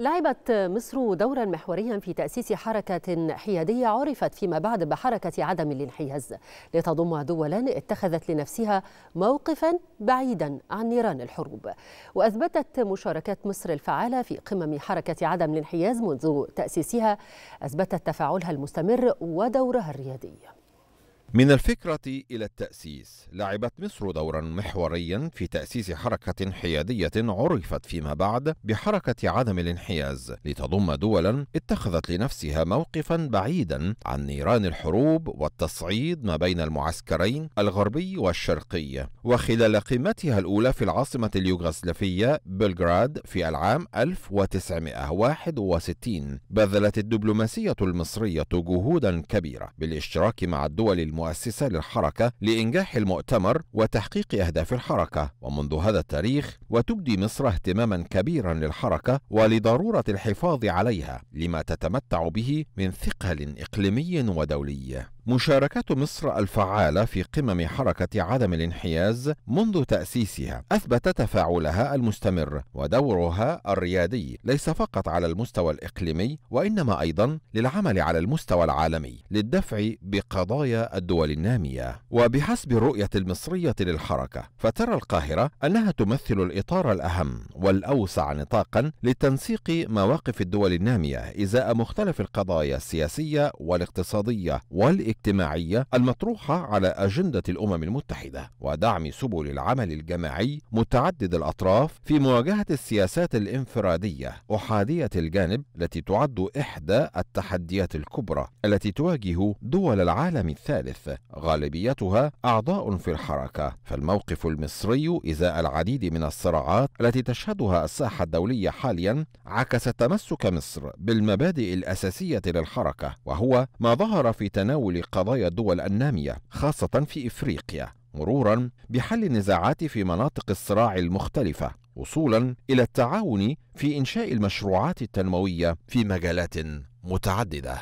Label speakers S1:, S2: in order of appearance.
S1: لعبت مصر دورا محوريا في تأسيس حركة حيادية عرفت فيما بعد بحركة عدم الانحياز لتضم دولا اتخذت لنفسها موقفا بعيدا عن نيران الحروب وأثبتت مشاركات مصر الفعالة في قمم حركة عدم الانحياز منذ تأسيسها أثبتت تفاعلها المستمر ودورها الريادي
S2: من الفكرة إلى التأسيس لعبت مصر دورا محوريا في تأسيس حركة حيادية عرفت فيما بعد بحركة عدم الانحياز لتضم دولا اتخذت لنفسها موقفا بعيدا عن نيران الحروب والتصعيد ما بين المعسكرين الغربي والشرقي وخلال قمتها الأولى في العاصمة اليوغوسلافية بلغراد في العام 1961 بذلت الدبلوماسية المصرية جهودا كبيرة بالاشتراك مع الدول المعسكرية المؤسسة للحركة لإنجاح المؤتمر وتحقيق أهداف الحركة ومنذ هذا التاريخ وتبدي مصر اهتماما كبيرا للحركة ولضرورة الحفاظ عليها لما تتمتع به من ثقل إقليمي ودولي مشاركة مصر الفعالة في قمم حركة عدم الانحياز منذ تأسيسها أثبت تفاعلها المستمر ودورها الريادي ليس فقط على المستوى الإقليمي وإنما أيضا للعمل على المستوى العالمي للدفع بقضايا الدول الدول النامية وبحسب الرؤية المصرية للحركة فترى القاهرة أنها تمثل الإطار الأهم والأوسع نطاقا لتنسيق مواقف الدول النامية إزاء مختلف القضايا السياسية والاقتصادية والاجتماعية المطروحة على أجندة الأمم المتحدة ودعم سبل العمل الجماعي متعدد الأطراف في مواجهة السياسات الانفرادية أحادية الجانب التي تعد إحدى التحديات الكبرى التي تواجه دول العالم الثالث البعث غالبيتها أعضاء في الحركة فالموقف المصري إزاء العديد من الصراعات التي تشهدها الساحة الدولية حاليا عكس تمسك مصر بالمبادئ الأساسية للحركة وهو ما ظهر في تناول قضايا الدول النامية خاصة في إفريقيا مرورا بحل النزاعات في مناطق الصراع المختلفه وصولا الى التعاون في انشاء المشروعات التنمويه في مجالات متعدده